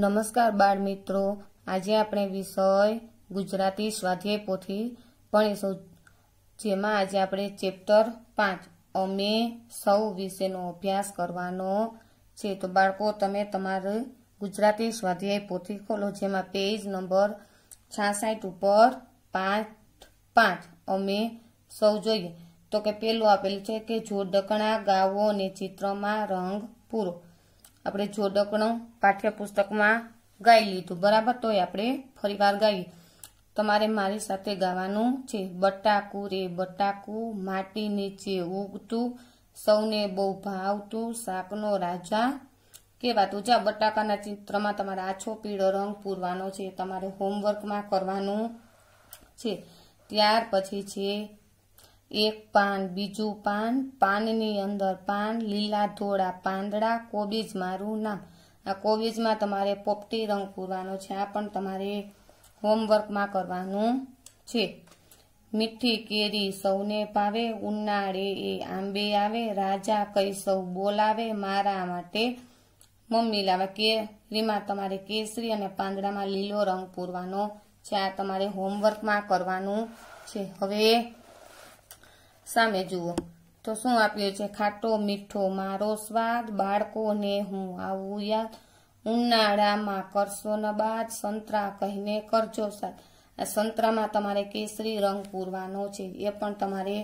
નમસ્કાર બાળ મિત્રો આજે આપણે વિષય ગુજરાતી સ્વાધ્યાય પોથી ભણીશું જેમાં આજે આપણે ચેપ્ટર પાંચ અમે સૌ વિશેનો અભ્યાસ કરવાનો છે તો બાળકો તમે તમારી ગુજરાતી સ્વાધ્યાય પોથી ખોલો જેમાં પેજ નંબર છાસઠ ઉપર પાંચ પાંચ અમે સૌ જોઈએ તો કે પેલું આપેલું છે કે જોડકણા ગાવો અને ચિત્રમાં રંગ પૂરો આપણે જોડકણું પાઠ્યપુસ્તકમાં ગાઈ લીધું બરાબર તો આપણે ફરી વાર ગાઈએ તમારે મારી સાથે ગાવાનું છે બટાકુ રે બટાકુ માટી નીચે ઉગતું સૌને બહુ ભાવતું શાકનો રાજા કહેવાતું જા બટાકાના ચિત્રમાં તમારે આછો પીળો રંગ પૂરવાનો છે તમારે હોમવર્કમાં કરવાનું છે ત્યાર પછી છે એક પાન બીજું પાન પાનની અંદર પાન લીલા ધોળા પાંદડા કોબીજ મારું નામ આ કોબીજમાં તમારે પોપટી રંગ પૂરવાનો છે આ પણ તમારે હોમવર્કમાં કરવાનું છે મીઠી કેરી સૌને પાવે ઉનાળે એ આંબે આવે રાજા કઈ સૌ બોલાવે મારા માટે મમ્મી લાવે કેરીમાં તમારે કેસરી અને પાંદડામાં લીલો રંગ પૂરવાનો છે આ તમારે હોમવર્કમાં કરવાનું છે હવે સામે જુઓ તો શું આપ્યું છે ખાટો મીઠો મારો સ્વાદ બાળકોને હું આવું યાદ ઉનાળામાં કરશો ન બાદ સંતરા કહીને કરજો સાદ આ સંતરામાં તમારે કેસરી રંગ પૂરવાનો છે એ પણ તમારે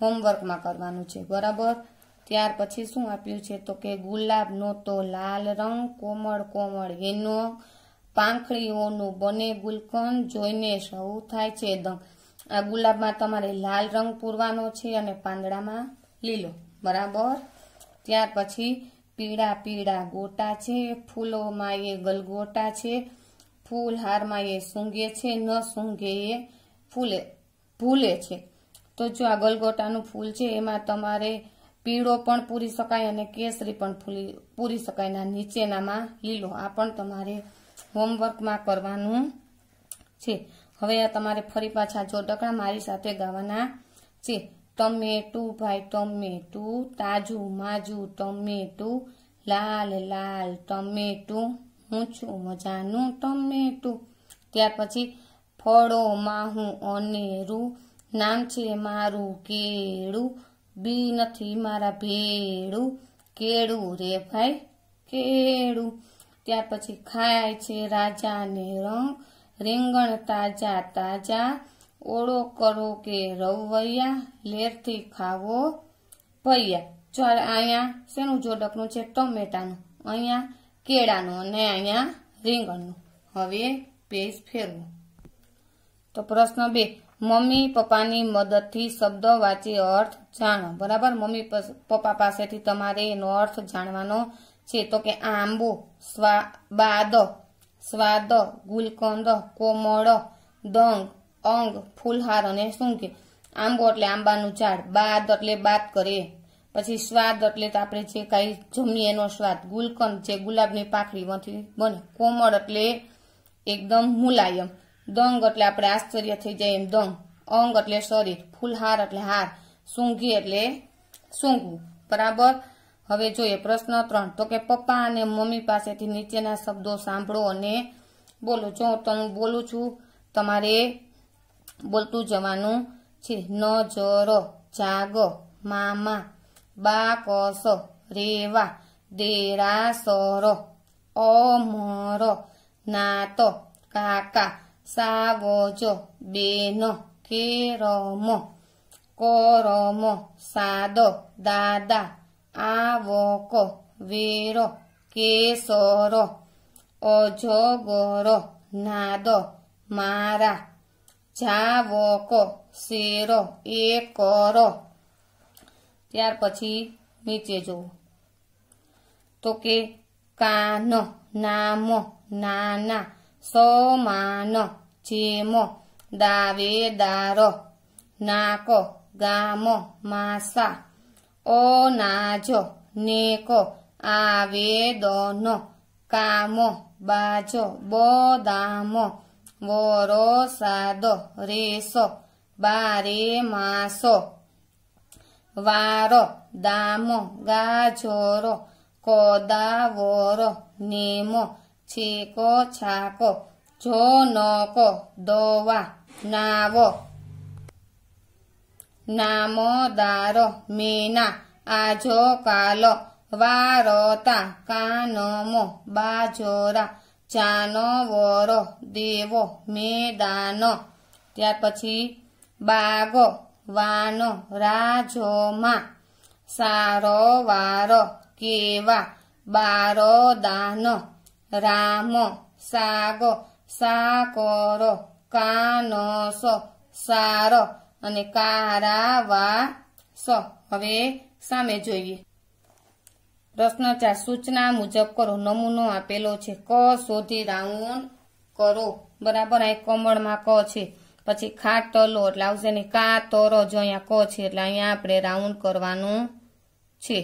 હોમવર્કમાં કરવાનું છે બરાબર ત્યાર પછી શું આપ્યું છે તો કે ગુલાબનો તો લાલ રંગ કોમળ કોમળ એનો પાંખડીઓનું બને ગુલકંદ જોઈને સૌ થાય છે દંગ આ ગુલાબમાં તમારે લાલ રંગ પૂરવાનો છે અને પાંદડામાં લીલો બરાબર ત્યાર પછી પીળા પીળા ગોટા છે ફૂલોમાં એ ગલગોટા છે ફૂલ હારમાં એ સૂંઘે છે ન સૂંઘે એ ફૂલે ફૂલે છે તો જો આ ગલગોટાનું ફૂલ છે એમાં તમારે પીળો પણ પૂરી શકાય અને કેસરી પણ ફૂલી પૂરી શકાય ના નીચેનામાં લીલો આ પણ તમારે હોમવર્કમાં કરવાનું છે હવે આ તમારે ફરી પાછા જો ડકણા મારી સાથે ગાવાના છે ટમેટું ભાઈ ટમેટું તાજું માજું ટમેટું લાલ લાલ ટમેટું ઊંચું મજાનું ટમેટું ત્યાર પછી ફળો માહું અનેરું નામ છે મારું કેળું બી નથી મારા ભેળું કેળું રે ભાઈ કેળું ત્યાર પછી ખાય છે રાજાને રંગ રીંગણ તાજા તાજા ઓળો કરો કે રવૈયા લેરથી ખાવો પૈયા ચાલ અહીંયા શેનું જોડકનું છે ટમેટાનું અહીંયા કેળાનું અને અહીંયા રીંગણનું હવે પેજ ફેરવો તો પ્રશ્ન બે મમ્મી પપ્પાની મદદથી શબ્દ વાંચી અર્થ જાણો બરાબર મમ્મી પપ્પા પાસેથી તમારે એનો અર્થ જાણવાનો છે તો કે આંબો સ્વા બાદ સ્વાદ ગુલકંદ કોમળ દંગ અંગ ફૂલહાર અને સૂંઘે આંબો એટલે આંબાનું ઝાડ બાદ એટલે બાદ કરે પછી સ્વાદ એટલે તો આપણે જે કાંઈ જમીએ એનો સ્વાદ ગુલકંદ જે ગુલાબની પાખડીમાંથી બને કોમળ એટલે એકદમ મુલાયમ દંગ એટલે આપણે આશ્ચર્ય થઈ જાય એમ દંગ અંગ એટલે શરીર ફૂલહાર એટલે હાર સૂંઘી એટલે સૂંઘવું બરાબર હવે જોઈએ પ્રશ્ન ત્રણ તો કે પપ્પા અને મમ્મી પાસેથી નીચેના શબ્દો સાંભળો અને બોલો જો તો હું બોલું છું તમારે બોલતું જવાનું છે ન જરો જાગ મામા બા કસ રેવા દેરાસરો અમરો નાત કાકા સાવજો બેન કેરમ કરમ સાદ દાદા આવકો વેરો કેસરો અજગરો નાદો મારા જાવકો શેરો એકરો ત્યાર પછી નીચે જુઓ તો કે કાન નામો નાના સોમાન જેમો દાવેદારો નાકો ગામો માસા o najo neko avedono kamo bajo bodamo vorosado reso bare maso varo damo gajoro kodavoro nemo chiko chako jonoko dowa navo નામો દારો મીના આજો કાલો વારોતા કાનોમો બાજોરા ચાનો વોરો દેવો મેદાનો ત્યાર પછી બાગો વાનો રાજોમાં સારો વારો કેવા બારો દાનો રામો સાગો સાકોરો કાનોસો સારો અને કારા વા સ હવે સામે જોઈએ પ્રશ્ન ચાર સૂચના મુજબ કરો નમૂનો આપેલો છે ક શોધી રાઉન્ડ કરો બરાબર અહીં કમળમાં ક છે પછી ખા તલો એટલે આવશે ને કા તરો જો અહીંયા ક છે એટલે અહીંયા આપણે રાઉન્ડ કરવાનું છે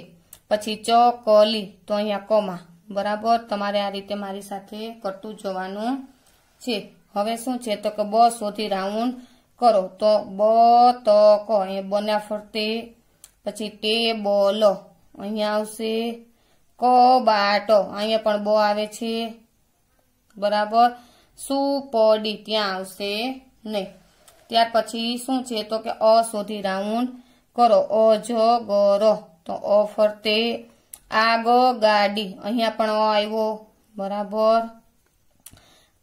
પછી ચ કલી તો અહીંયા કમાં બરાબર તમારે આ રીતે મારી સાથે કરતું જવાનું છે હવે શું છે તો કે બ શોધી રાઉન્ડ કરો તો બ ત અહીંયા બના ફરતે પછી ટેબલ અહીંયા આવશે ક બાટ અહીંયા પણ બ આવે છે બરાબર સુપડી ત્યાં આવશે નહીં ત્યાર પછી શું છે તો કે અ સુધી રાઉન્ડ કરો અ જ ગરો તો અ ફરતે આગ ગાડી અહીંયા પણ અ આવ્યો બરાબર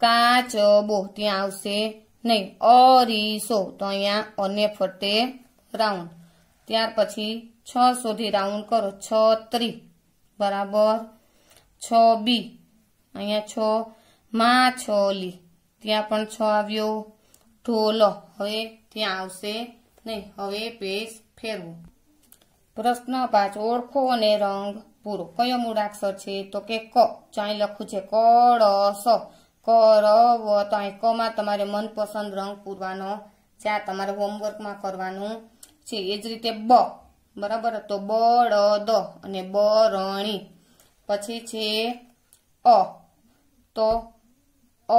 કાચબો ત્યાં આવશે નહીં અરીસો તો અહીંયા અને ફટે રાઉન્ડ ત્યાર પછી છ સુધી રાઉન્ડ કરો છ ત્રી બરાબર છ બી અહીંયા છ માં છોલી ત્યાં પણ છ આવ્યો ઢોલો હવે ત્યાં આવશે નહીં હવે પેજ ફેરવો પ્રશ્ન પાંચ ઓળખો અને રંગ પૂરો કયો મૂળાક્ષર છે તો કે ક ચાઈ લખું છે ક કરવો તો અંકોમાં તમારે મનપસંદ રંગ પૂરવાનો છે આ તમારે હોમવર્કમાં કરવાનું છે એ જ રીતે બ બરાબર તો બળદ અને બરણી પછી છે અ તો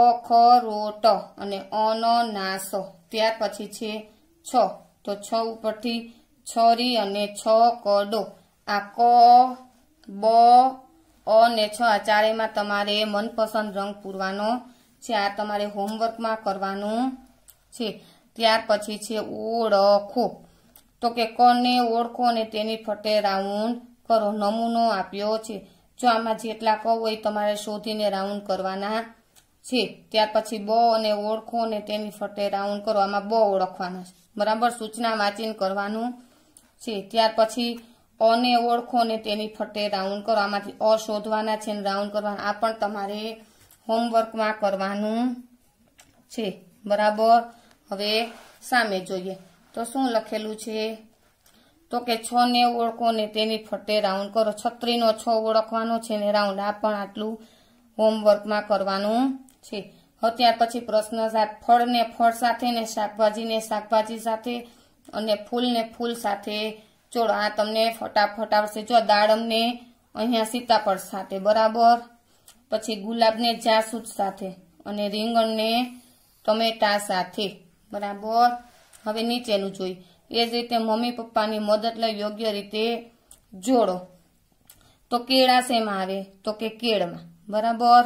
અખરોટ અને અનનાસ ત્યાર પછી છે છ તો છ ઉપરથી છરી અને છ કડો આ ક બ અ ને છ આ ચારેયમાં તમારે મનપસંદ રંગ પૂરવાનો છે આ તમારે હોમવર્કમાં કરવાનું છે ત્યાર પછી છે ઓળખો તો કે કને ઓળખો અને તેની ફટે રાઉન્ડ કરો નમૂનો આપ્યો છે જો આમાં જેટલા કહો એ તમારે શોધીને રાઉન્ડ કરવાના છે ત્યાર પછી બ અને ઓળખો અને તેની ફટે રાઉન્ડ કરો આમાં બ ઓળખવાના છે બરાબર સૂચના વાંચીને કરવાનું છે ત્યાર પછી અને ઓળખો ને તેની ફટે રાઉન્ડ કરો આમાંથી અ શોધવાના છે ને રાઉન્ડ કરવાના આ પણ તમારે હોમવર્કમાં કરવાનું છે બરાબર હવે સામે જોઈએ તો શું લખેલું છે તો કે છ ને ઓળખો ને તેની ફટે રાઉન્ડ કરો છત્રીનો છ ઓળખવાનો છે ને રાઉન્ડ આ પણ આટલું હોમવર્કમાં કરવાનું છે હવે પછી પ્રશ્ન સાત ફળને ફળ સાથે ને શાકભાજીને શાકભાજી સાથે અને ફૂલને ફૂલ સાથે ચોડો આ તમને ફટાફટ આવશે જો દાળ અમને અહીંયા સીતાફળ સાથે બરાબર પછી ગુલાબને જાસૂદ સાથે અને રીંગણને ટમેટા સાથે બરાબર હવે નીચેનું જોઈ એ જ રીતે મમ્મી પપ્પાની મદદ લઈ યોગ્ય રીતે જોડો તો કેળા શેમાં આવે તો કે કેળમાં બરાબર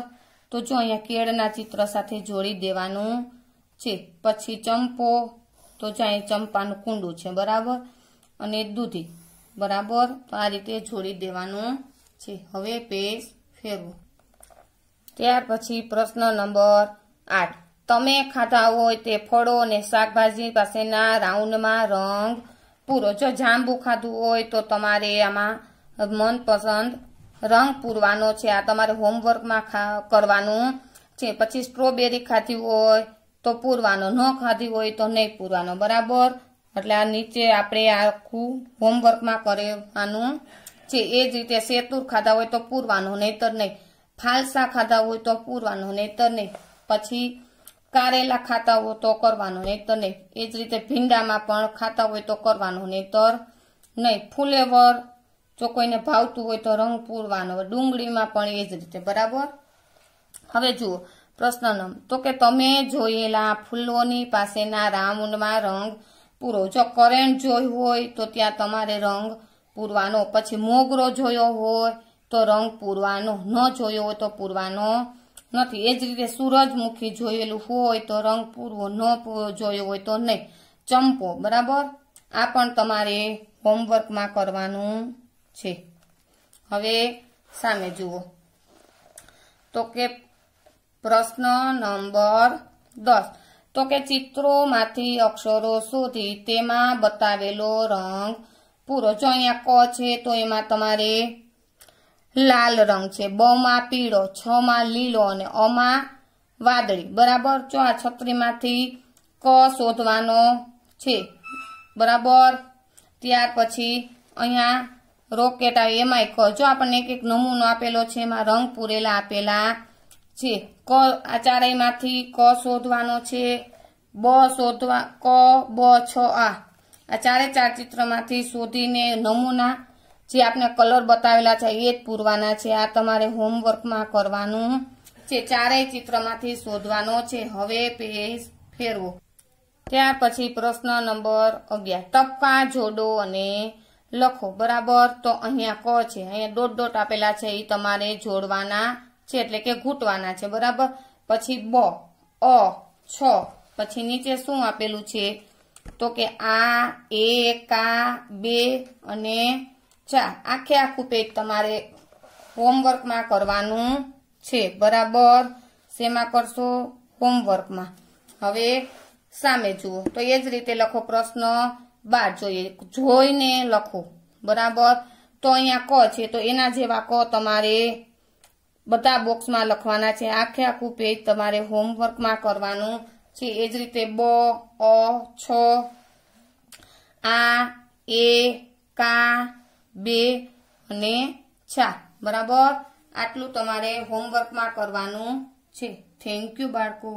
તો જો અહીંયા કેળના ચિત્ર સાથે જોડી દેવાનું છે પછી ચંપો તો જો અહીં ચંપાનું કુંડું છે બરાબર અને દૂધી બરાબર તો આ રીતે જોડી દેવાનું છે હવે પેજ ફેરવો ત્યાર પછી પ્રશ્ન નંબર આઠ તમે ખાતા હોય તે ફળો અને શાકભાજી પાસેના રાઉન્ડમાં રંગ પૂરો જો જાંબુ ખાધું હોય તો તમારે આમાં મનપસંદ રંગ પૂરવાનો છે આ તમારે હોમવર્કમાં કરવાનું છે પછી સ્ટ્રોબેરી ખાધી હોય તો પૂરવાનો ન ખાધી હોય તો નહીં પૂરવાનો બરાબર એટલે આ નીચે આપણે આખું હોમવર્કમાં કરવાનું છે એ જ રીતે સેતુર ખાધા હોય તો પૂરવાનું નહીતર નહીં ફાલસા ખાધા હોય તો પૂરવાનું નહીતર નહીં પછી કારેલા ખાતા હોય તો કરવાનું નહીતર નહીં એ જ રીતે ભીંડામાં પણ ખાતા હોય તો કરવાનું નહીતર નહીં ફુલેવર જો કોઈને ભાવતું હોય તો રંગ પૂરવાનો ડુંગળીમાં પણ એ જ રીતે બરાબર હવે જુઓ પ્રશ્ન તો કે તમે જોયેલા ફૂલોની પાસેના રાઉન્ડમાં રંગ પૂરો જો કરેન્ટ જોઈ હોય તો ત્યાં તમારે રંગ પૂરવાનો પછી મોગરો જોયો હોય તો રંગ પૂરવાનો ન જોયો હોય તો પૂરવાનો નથી એ જ રીતે સૂરજમુખી જોયેલું હોય તો રંગ પૂરવો ન જોયો હોય તો નહીં ચંપો બરાબર આ પણ તમારે હોમવર્કમાં કરવાનું છે હવે સામે જુઓ તો કે પ્રશ્ન નંબર દસ તો કે ચિત્રોમાંથી અક્ષરો શોધી તેમાં બતાવેલો રંગ પૂરો જો અહીંયા ક છે તો એમાં તમારે લાલ રંગ છે બમાં પીળો છ માં લીલો અને અમાં વાદળી બરાબર જો આ છત્રીમાંથી ક શોધવાનો છે બરાબર ત્યાર પછી અહીંયા રોકેટ આવે એમાંય ક જો આપણને એક એક નમૂનો આપેલો છે એમાં રંગ પૂરેલા આપેલા છે ક આ ચારેયમાંથી ક શોધવાનો છે બ શોધવા ક બ છ આ આ ચારે ચાર ચિત્રમાંથી શોધીને નમૂના જે આપણે કલર બતાવેલા છે એ જ પૂરવાના છે આ તમારે હોમવર્કમાં કરવાનું છે ચારેય ચિત્રમાંથી શોધવાનો છે હવે પેજ ફેરવો ત્યાર પછી પ્રશ્ન નંબર અગિયાર ટપકા જોડો અને લખો બરાબર તો અહીંયા ક છે અહીંયા ડોટ ડોટ આપેલા છે એ તમારે જોડવાના છે એટલે કે ઘૂંટવાના છે બરાબર પછી બ અ છ પછી નીચે શું આપેલું છે તો કે આ એક આ બે અને ચા આખે આખું પેજ તમારે હોમવર્કમાં કરવાનું છે બરાબર શેમાં કરશો હોમવર્કમાં હવે સામે જુઓ તો એ જ રીતે લખો પ્રશ્ન બાર જોઈએ જોઈને લખો બરાબર તો અહીંયા ક છે તો એના જેવા ક તમારે બધા બોક્સમાં લખવાના છે આખે આખું પેજ તમારે હોમવર્કમાં કરવાનું છે એ જ રીતે બ અ છ આ એ કા બે અને છા બરાબર આટલું તમારે હોમવર્કમાં કરવાનું છે થેન્ક યુ બાળકો